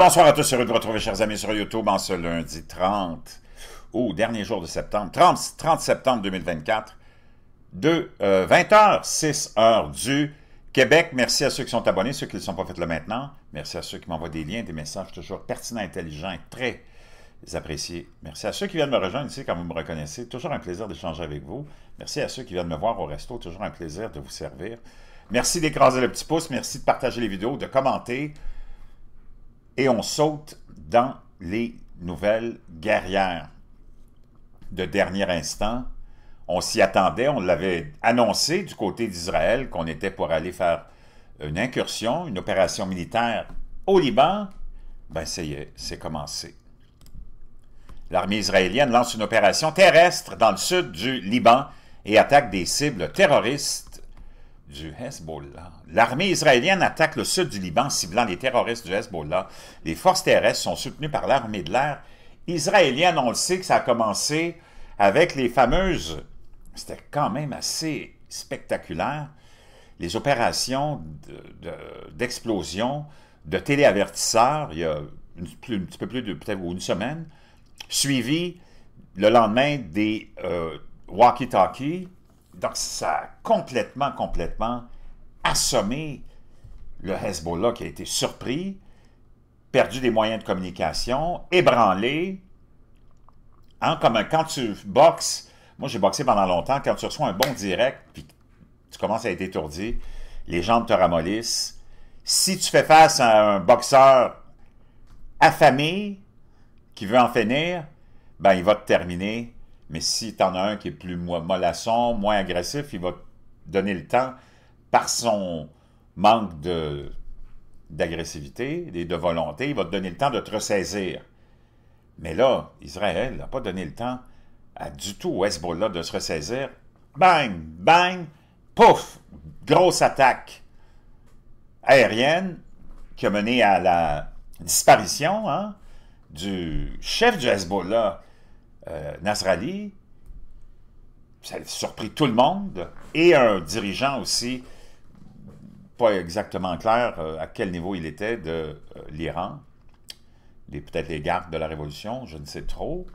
Ah, bonsoir à tous, heureux de vous retrouver, chers amis, sur YouTube en ce lundi 30, au dernier jour de septembre, 30, septembre 2024, de 20h, 6 h du Québec. Merci à ceux qui sont abonnés, ceux qui ne sont pas fait là maintenant. Merci à ceux qui m'envoient des liens, des messages toujours pertinents, intelligents et très appréciés. Merci à ceux qui viennent me rejoindre ici quand vous me reconnaissez. Toujours un plaisir d'échanger avec vous. Merci à ceux qui viennent me voir au resto. Toujours un plaisir de vous servir. Merci d'écraser le petit pouce. Merci de partager les vidéos, de commenter. Et on saute dans les nouvelles guerrières. De dernier instant, on s'y attendait, on l'avait annoncé du côté d'Israël qu'on était pour aller faire une incursion, une opération militaire au Liban. Ben ça y est, c'est commencé. L'armée israélienne lance une opération terrestre dans le sud du Liban et attaque des cibles terroristes du Hezbollah. L'armée israélienne attaque le sud du Liban, ciblant les terroristes du Hezbollah. Les forces terrestres sont soutenues par l'armée de l'air israélienne. On le sait que ça a commencé avec les fameuses, c'était quand même assez spectaculaire, les opérations d'explosion de, téléavertisseurs, il y a un petit peu plus de peut-être une semaine, suivies le lendemain des euh, walkie-talkies donc, ça a complètement, complètement assommé le Hezbollah qui a été surpris, perdu des moyens de communication, ébranlé. Hein, comme quand tu boxes, moi j'ai boxé pendant longtemps, quand tu reçois un bon direct, puis tu commences à être étourdi, les jambes te ramollissent. Si tu fais face à un boxeur affamé qui veut en finir, ben il va te terminer mais si tu en as un qui est plus mollasson, moins agressif, il va donner le temps par son manque de d'agressivité et de volonté, il va te donner le temps de te ressaisir. Mais là, Israël n'a pas donné le temps à du tout au Hezbollah de se ressaisir. Bang! Bang! Pouf! Grosse attaque aérienne qui a mené à la disparition hein, du chef du Hezbollah, euh, Nasralli... ça a surpris tout le monde, et un dirigeant aussi, pas exactement clair euh, à quel niveau il était de euh, l'Iran, peut-être les gardes de la Révolution, je ne sais trop.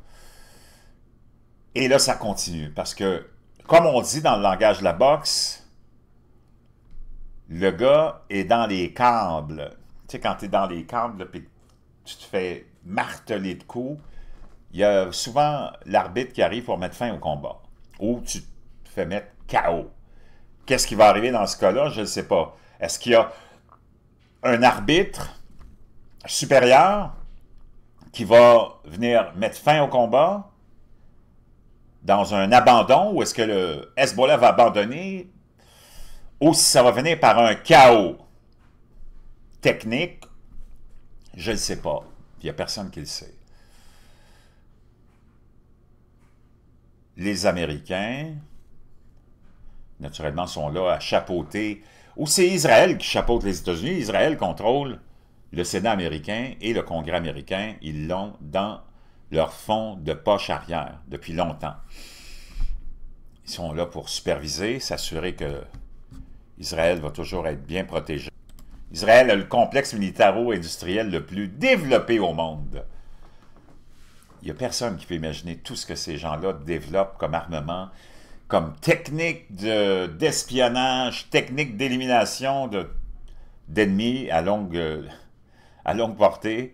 Et là, ça continue, parce que, comme on dit dans le langage de la boxe, le gars est dans les câbles. Tu sais, quand tu es dans les câbles, puis tu te fais marteler de coups, il y a souvent l'arbitre qui arrive pour mettre fin au combat, ou tu te fais mettre KO. Qu'est-ce qui va arriver dans ce cas-là? Je ne sais pas. Est-ce qu'il y a un arbitre supérieur qui va venir mettre fin au combat dans un abandon ou est-ce que le Hezbollah va abandonner ou si ça va venir par un chaos technique, je ne sais pas. Il n'y a personne qui le sait. les Américains, naturellement, sont là à chapeauter, ou c'est Israël qui chapeaute les États-Unis. Israël contrôle le Sénat américain et le Congrès américain. Ils l'ont dans leur fond de poche arrière depuis longtemps. Ils sont là pour superviser, s'assurer que Israël va toujours être bien protégé. Israël a le complexe militaro-industriel le plus développé au monde. Il n'y a personne qui peut imaginer tout ce que ces gens-là développent comme armement, comme technique d'espionnage, technique d'élimination d'ennemis à longue, euh, à longue portée.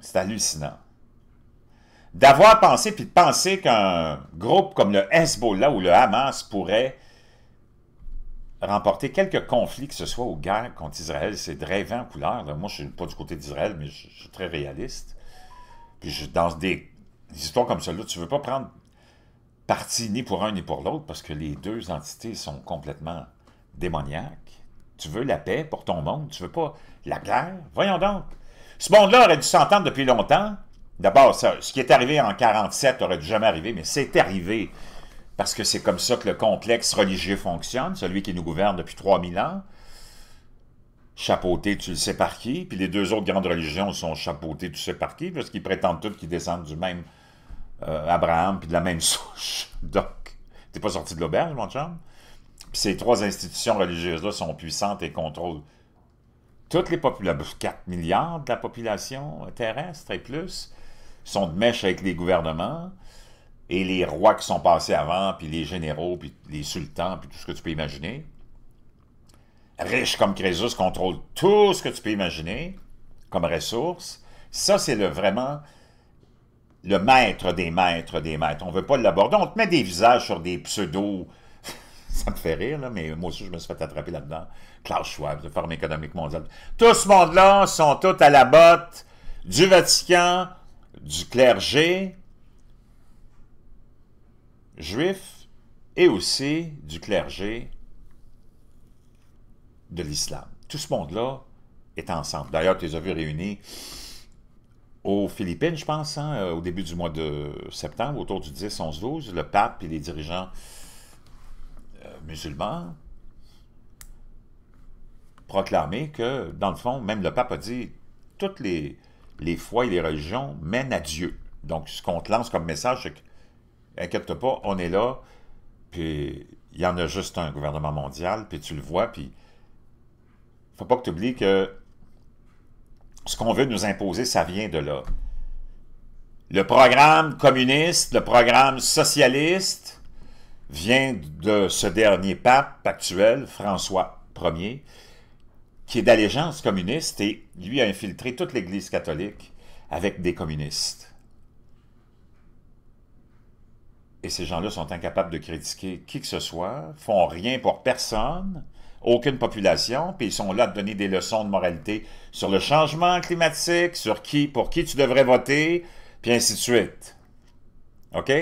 C'est hallucinant. D'avoir pensé, puis de penser qu'un groupe comme le Hezbollah ou le Hamas pourrait remporter quelques conflits, que ce soit aux guerres contre Israël, c'est de rêver en couleur. Moi, je ne suis pas du côté d'Israël, mais je, suis très réaliste dans des histoires comme celle-là, tu ne veux pas prendre parti ni pour un ni pour l'autre parce que les deux entités sont complètement démoniaques. Tu veux la paix pour ton monde, tu veux pas la guerre. Voyons donc. Ce monde-là aurait dû s'entendre depuis longtemps. D'abord, ce qui est arrivé en 1947 aurait dû jamais arriver, mais c'est arrivé parce que c'est comme ça que le complexe religieux fonctionne, celui qui nous gouverne depuis 3000 ans. Chapeauté, tu le sais par qui, puis les deux autres grandes religions sont chapeautées, tu sais par qui, parce qu'ils prétendent tous qu'ils descendent du même euh, Abraham, puis de la même souche. Donc, t'es pas sorti de l'auberge, mon chum. Puis ces trois institutions religieuses-là sont puissantes et contrôlent toutes les populations, 4 milliards de la population terrestre et plus, sont de mèche avec les gouvernements et les rois qui sont passés avant, puis les généraux, puis les sultans, puis tout ce que tu peux imaginer riche comme Crésus, contrôle tout ce que tu peux imaginer comme ressources. Ça, c'est le, vraiment le maître des maîtres des maîtres. On ne veut pas l'aborder. On te met des visages sur des pseudos. ça me fait rire, mais moi aussi, je me suis fait attraper là-dedans. Klaus Schwab, de Forme économique mondiale. Tout ce monde-là sont tous à la botte du Vatican, du clergé juif et aussi du clergé de l'islam. Tout ce monde-là est ensemble. D'ailleurs, tu les as vus réunis aux Philippines, je pense, hein, euh, au début du mois de septembre, autour du 10, 11, 12, le pape et les dirigeants euh, musulmans proclamaient que, dans le fond, même le pape a dit toutes les, les foi et les religions mènent à Dieu. Donc, ce qu'on te lance comme message, c'est que, inquiète pas, on est là, puis il y en a juste un gouvernement mondial, puis tu le vois, puis faut pas que tu oublies que ce qu'on veut nous imposer, ça vient de là. Le programme communiste, le programme socialiste vient de ce dernier pape actuel, François Ier, qui est d'allégeance communiste et lui a infiltré toute l'Église catholique avec des communistes. Et ces gens-là sont incapables de critiquer qui que ce soit, font rien pour personne, aucune population, puis ils sont là à donner des leçons de moralité sur le changement climatique, sur qui, pour qui tu devrais voter, puis ainsi de suite. OK?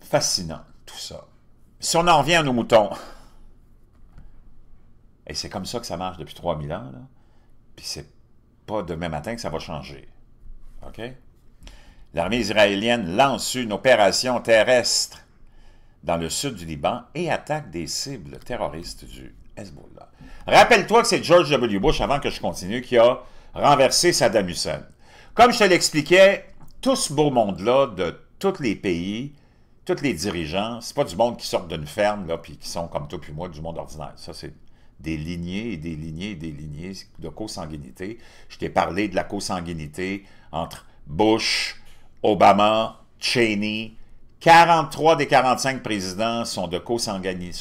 Fascinant, tout ça. Si on en revient à nos moutons, et c'est comme ça que ça marche depuis 3000 ans, là. puis c'est pas demain matin que ça va changer. OK? L'armée israélienne lance une opération terrestre dans le sud du Liban et attaque des cibles terroristes du Hezbollah. Rappelle-toi que c'est George W. Bush, avant que je continue, qui a renversé Saddam Hussein. Comme je te l'expliquais, tout ce beau monde-là de tous les pays, tous les dirigeants, c'est pas du monde qui sort d'une ferme, là, puis qui sont, comme toi puis moi, du monde ordinaire. Ça, c'est des lignées et des lignées et des lignées de consanguinité. Je t'ai parlé de la consanguinité entre Bush, Obama, Cheney, 43 des 45 présidents sont de co-sanguinité,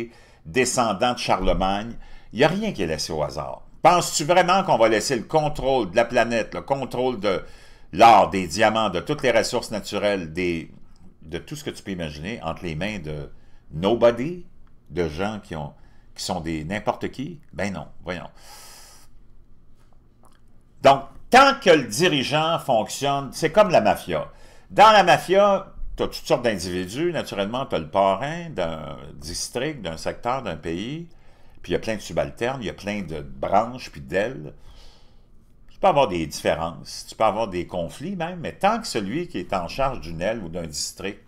euh, descendants de Charlemagne. Il n'y a rien qui est laissé au hasard. Penses-tu vraiment qu'on va laisser le contrôle de la planète, le contrôle de l'or, des diamants, de toutes les ressources naturelles, de tout ce que tu peux imaginer, entre les mains de nobody, de gens qui, qui sont des n'importe qui? Ben non, voyons. Donc, tant que le dirigeant fonctionne, c'est comme la mafia. Dans la mafia, tu as toutes sortes d'individus. Naturellement, tu as le parrain d'un district, d'un secteur, d'un pays. Puis il y a plein de subalternes, il y a plein de branches puis d'ailes. Tu peux avoir des différences, tu peux avoir des conflits même, mais tant que celui qui est en charge d'une aile ou d'un district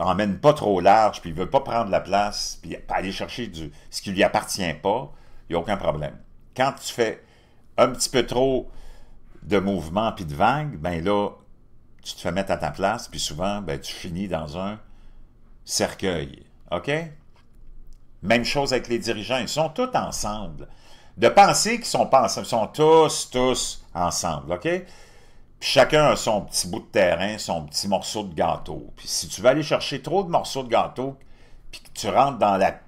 n'emmène pas trop large, puis il veut pas prendre la place, puis aller chercher ce qui ne lui appartient pas, il n'y a aucun problème. Quand tu fais un petit peu trop de mouvements puis de vagues, ben là, tu te fais mettre à ta place, puis souvent, ben, tu finis dans un cercueil. OK? Même chose avec les dirigeants. Ils sont tous ensemble. De penser qu'ils sont pas Ils sont tous, tous ensemble. OK? Puis chacun a son petit bout de terrain, son petit morceau de gâteau. Puis si tu vas aller chercher trop de morceaux de gâteau, puis que tu rentres dans la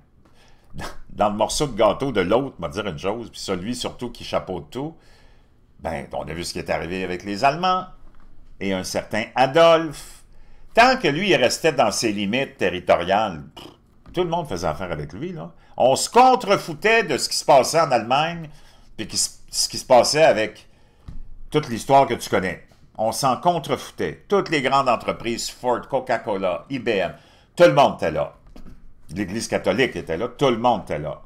dans le morceau de gâteau de l'autre, m'a dire une chose, puis celui surtout qui chapeaute tout, ben, on a vu ce qui est arrivé avec les Allemands, et un certain Adolphe. Tant que lui, il restait dans ses limites territoriales, tout le monde faisait affaire avec lui. Là. On se contrefoutait de ce qui se passait en Allemagne, puis ce qui se passait avec toute l'histoire que tu connais. On s'en contrefoutait. Toutes les grandes entreprises, Ford, Coca-Cola, IBM, tout le monde était là. L'Église catholique était là, tout le monde était là.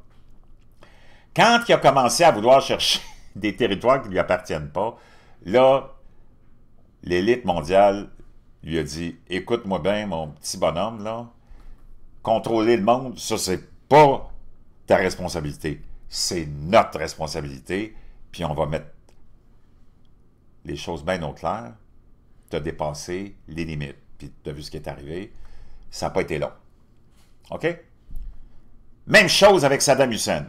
Quand il a commencé à vouloir chercher des territoires qui ne lui appartiennent pas, là, l'élite mondiale lui a dit Écoute-moi bien, mon petit bonhomme, là, contrôler le monde, ça, c'est pas ta responsabilité. C'est notre responsabilité, puis on va mettre les choses bien au clair. Tu as dépassé les limites, puis tu as vu ce qui est arrivé. Ça n'a pas été long. OK? Même chose avec Saddam Hussein.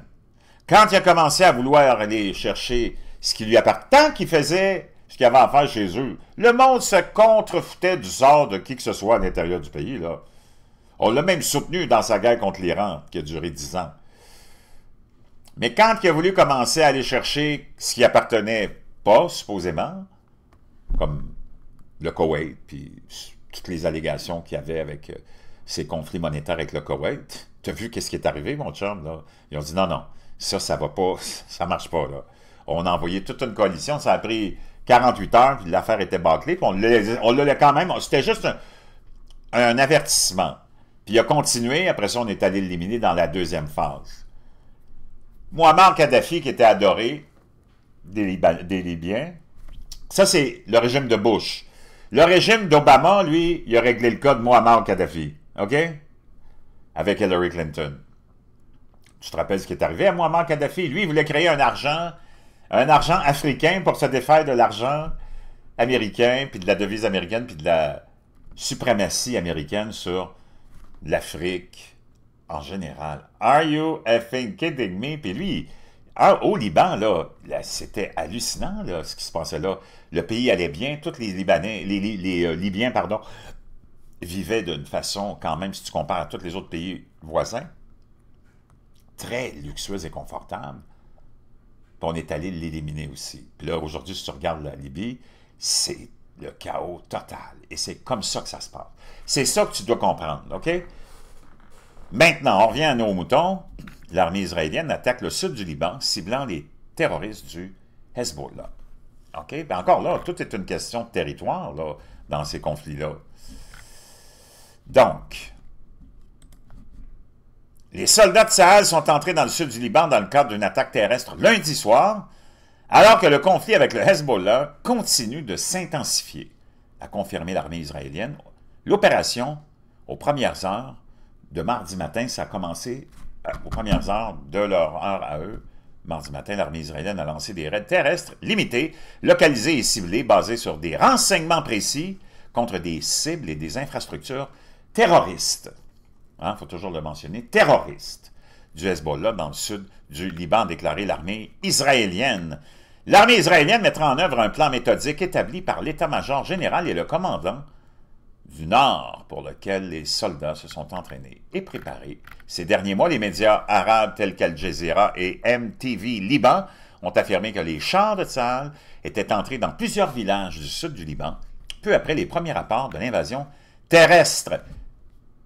Quand il a commencé à vouloir aller chercher ce qui lui appartient, tant qu'il faisait ce qu'ils avaient avait à faire chez eux. Le monde se contrefoutait du sort de qui que ce soit à l'intérieur du pays. Là. On l'a même soutenu dans sa guerre contre l'Iran, qui a duré dix ans. Mais quand il a voulu commencer à aller chercher ce qui appartenait pas, supposément, comme le Koweït, puis toutes les allégations qu'il y avait avec ses euh, conflits monétaires avec le Koweït, as vu qu'est-ce qui est arrivé, mon chum, là? Ils ont dit non, non, ça, ça va pas, ça marche pas, là. On a envoyé toute une coalition, ça a pris 48 heures, puis l'affaire était bâclée, puis on l'a quand même, c'était juste un, avertissement. Puis il a continué, après ça, on est allé l'éliminer dans la deuxième phase. Mouammar Kadhafi, qui était adoré des, des Libyens, ça c'est le régime de Bush. Le régime d'Obama, lui, il a réglé le cas de Mouammar Kadhafi, OK? Avec Hillary Clinton. Tu te rappelles ce qui est arrivé à Mouammar Kadhafi? Lui, il voulait créer un argent un argent africain pour se défaire de l'argent américain, puis de la devise américaine, puis de la suprématie américaine sur l'Afrique en général. Are you effing kidding me? Puis lui, ah, au Liban, là, c'était hallucinant là, ce qui se passait là. Le pays allait bien, tous les Libanais, les, euh, Libyens, pardon, vivaient d'une façon, quand même, si tu compares à tous les autres pays voisins, très luxueuse et confortable on est allé l'éliminer aussi. Puis là, aujourd'hui, si tu regardes la Libye, c'est le chaos total. Et c'est comme ça que ça se passe. C'est ça que tu dois comprendre, OK? Maintenant, on revient à nos moutons. L'armée israélienne attaque le sud du Liban, ciblant les terroristes du Hezbollah. OK? Ben encore là, tout est une question de territoire là, dans ces conflits-là. Donc, les soldats de Sahel sont entrés dans le sud du Liban dans le cadre d'une attaque terrestre lundi soir, alors que le conflit avec le Hezbollah continue de s'intensifier, a confirmé l'armée israélienne. L'opération, aux premières heures de mardi matin, ça a commencé euh, aux premières heures de leur heure à eux. Mardi matin, l'armée israélienne a lancé des raids terrestres limités, localisés et ciblés, basés sur des renseignements précis contre des cibles et des infrastructures terroristes il hein, faut toujours le mentionner, terroriste du Hezbollah dans le sud du Liban, déclaré l'armée israélienne. L'armée israélienne mettra en œuvre un plan méthodique établi par l'état-major général et le commandant du Nord pour lequel les soldats se sont entraînés et préparés. Ces derniers mois, les médias arabes tels qu'Al Jazeera et MTV Liban ont affirmé que les chars de Tzal étaient entrés dans plusieurs villages du sud du Liban peu après les premiers rapports de l'invasion terrestre.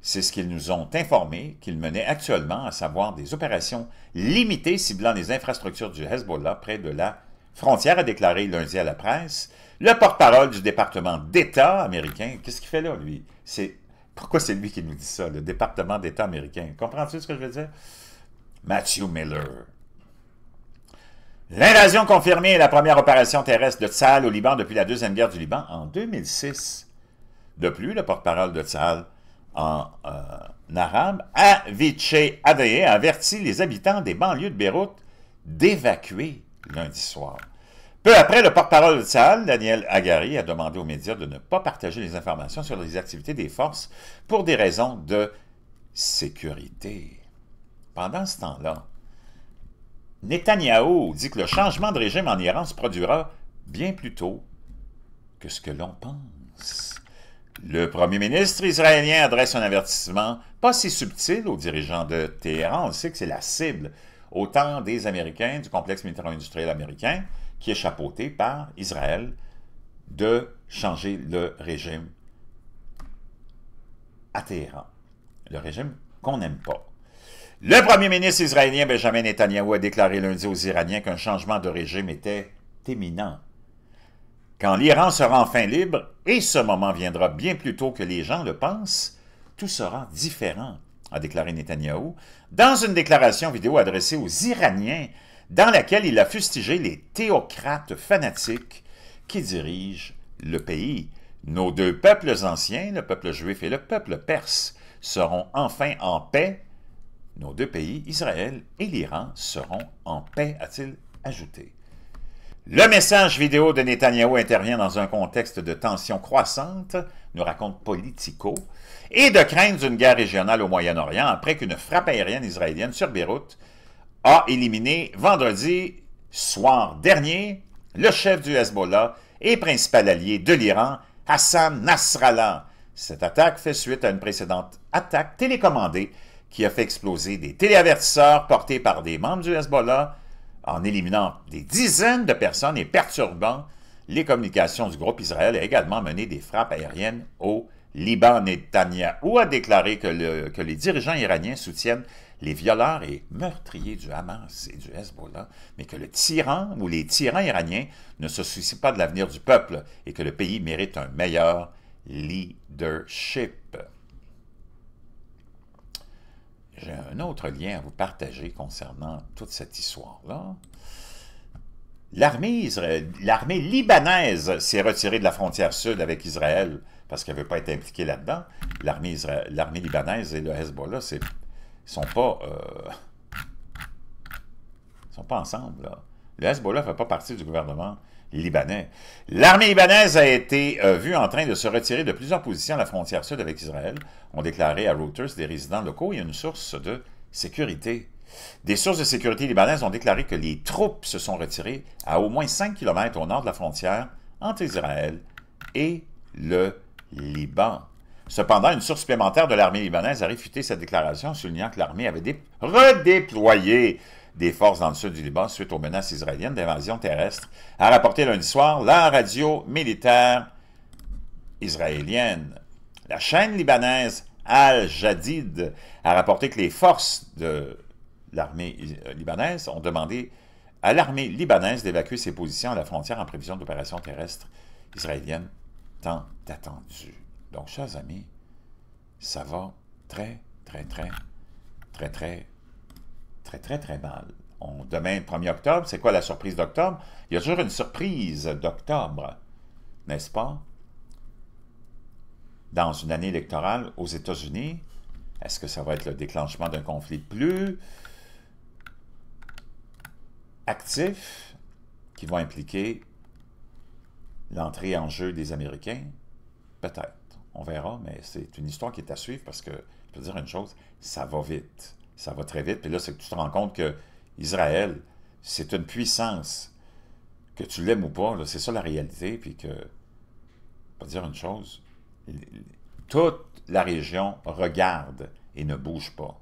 C'est ce qu'ils nous ont informé qu'ils menaient actuellement, à savoir des opérations limitées ciblant les infrastructures du Hezbollah près de la frontière, a déclaré lundi à la presse le porte-parole du département d'État américain. Qu'est-ce qu'il fait là, lui? C'est Pourquoi c'est lui qui nous dit ça, le département d'État américain? Comprends-tu ce que je veux dire? Matthew Miller. L'invasion confirmée est la première opération terrestre de Tsahal au Liban depuis la Deuxième Guerre du Liban en 2006. De plus, le porte-parole de Tsahal en, euh, arabe, Avicii Adeye a averti les habitants des banlieues de Beyrouth d'évacuer lundi soir. Peu après, le porte-parole de Tsahal, Daniel Agari, a demandé aux médias de ne pas partager les informations sur les activités des forces pour des raisons de sécurité. Pendant ce temps-là, Netanyahou dit que le changement de régime en Iran se produira bien plus tôt que ce que l'on pense. Le premier ministre israélien adresse un avertissement pas si subtil aux dirigeants de Téhéran. On sait que c'est la cible autant des Américains du complexe militaro-industriel américain qui est chapeauté par Israël de changer le régime à Téhéran. Le régime qu'on n'aime pas. Le premier ministre israélien Benjamin Netanyahu a déclaré lundi aux Iraniens qu'un changement de régime était éminent. Quand l'Iran sera enfin libre, et ce moment viendra bien plus tôt que les gens le pensent, tout sera différent, a déclaré Netanyahou, dans une déclaration vidéo adressée aux Iraniens, dans laquelle il a fustigé les théocrates fanatiques qui dirigent le pays. Nos deux peuples anciens, le peuple juif et le peuple perse, seront enfin en paix. Nos deux pays, Israël et l'Iran, seront en paix, a-t-il ajouté. Le message vidéo de Netanyahu intervient dans un contexte de tensions croissantes nous raconte Politico, et de crainte d'une guerre régionale au Moyen-Orient après qu'une frappe aérienne israélienne sur Beyrouth a éliminé vendredi soir dernier le chef du Hezbollah et principal allié de l'Iran, Hassan Nasrallah. Cette attaque fait suite à une précédente attaque télécommandée qui a fait exploser des téléavertisseurs portés par des membres du Hezbollah en éliminant des dizaines de personnes et perturbant les communications du groupe. Israël a également mené des frappes aériennes au Liban. et ou a déclaré que, que les dirigeants iraniens soutiennent les violeurs et meurtriers du Hamas et du Hezbollah, mais que le tyran ou les tyrans iraniens ne se soucient pas de l'avenir du peuple et que le pays mérite un meilleur leadership j'ai un autre lien à vous partager concernant toute cette histoire-là. L'armée libanaise s'est retirée de la frontière sud avec Israël parce qu'elle ne veut pas être impliquée là-dedans. L'armée libanaise et le Hezbollah ne sont pas... Euh, sont pas ensemble. Là. Le Hezbollah ne fait pas partie du gouvernement libanais. L'armée libanaise a été euh, vue en train de se retirer de plusieurs positions à la frontière sud avec Israël, ont déclaré à Reuters des résidents locaux et une source de sécurité. Des sources de sécurité libanaises ont déclaré que les troupes se sont retirées à au moins 5 km au nord de la frontière entre Israël et le Liban. Cependant, une source supplémentaire de l'armée libanaise a réfuté cette déclaration, soulignant que l'armée avait redéployé des forces dans le sud du Liban suite aux menaces israéliennes d'invasion terrestre, a rapporté lundi soir la radio militaire israélienne. La chaîne libanaise Al-Jadid a rapporté que les forces de l'armée euh, libanaise ont demandé à l'armée libanaise d'évacuer ses positions à la frontière en prévision d'opérations terrestres israéliennes tant attendues. Donc, chers amis, ça va très, très, très, très, très très, très, très mal. On, demain, 1er octobre, c'est quoi la surprise d'octobre? Il y a toujours une surprise d'octobre, n'est-ce pas? Dans une année électorale aux États-Unis, est-ce que ça va être le déclenchement d'un conflit plus actif qui va impliquer l'entrée en jeu des Américains? Peut-être. On verra, mais c'est une histoire qui est à suivre parce que, je peux dire une chose, ça va vite. Ça va très vite. Puis là, c'est que tu te rends compte que Israël, c'est une puissance. Que tu l'aimes ou pas, c'est ça la réalité. Puis que, pas dire une chose, toute la région regarde et ne bouge pas.